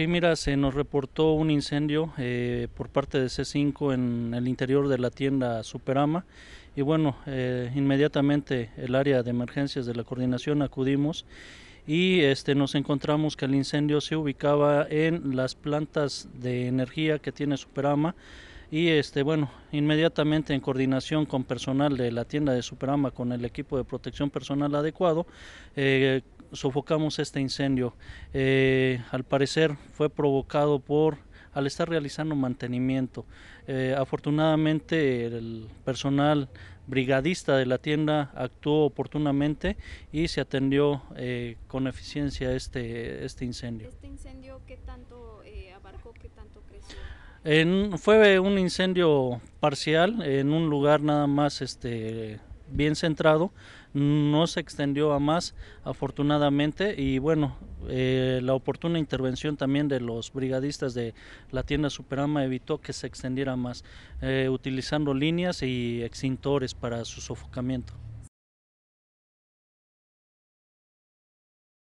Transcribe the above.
Sí, mira, se nos reportó un incendio eh, por parte de C5 en el interior de la tienda Superama y bueno, eh, inmediatamente el área de emergencias de la coordinación acudimos y este, nos encontramos que el incendio se ubicaba en las plantas de energía que tiene Superama y este bueno inmediatamente en coordinación con personal de la tienda de Superama con el equipo de protección personal adecuado eh, sofocamos este incendio eh, al parecer fue provocado por al estar realizando mantenimiento eh, afortunadamente el personal brigadista de la tienda actuó oportunamente y se atendió con eficiencia este este incendio este incendio qué tanto abarcó qué tanto creció fue un incendio parcial en un lugar nada más este, bien centrado, no se extendió a más afortunadamente y bueno, eh, la oportuna intervención también de los brigadistas de la tienda Superama evitó que se extendiera más, eh, utilizando líneas y extintores para su sofocamiento.